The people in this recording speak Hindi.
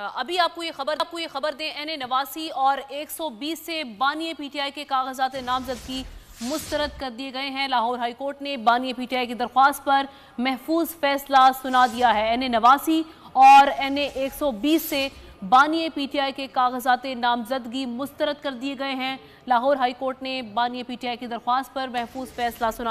अभी आपको ये खबर आपको ये खबर दें एन ए नवासी और 120 से बानिय पीटीआई के कागजात नामजदगी मुस्तरद कर दिए गए हैं लाहौर हाईकोर्ट ने बानिय पीटीआई की दरख्वास्त पर महफूज फैसला सुना दिया है एन ए नवासी और एन ए एक सौ बीस से बानिय पीटीआई के कागजात नामजदगी मुस्तरद कर दिए गए हैं लाहौर हाईकोर्ट ने बानिय पीटीआई की दरख्वास्त पर महफूज फैसला सुना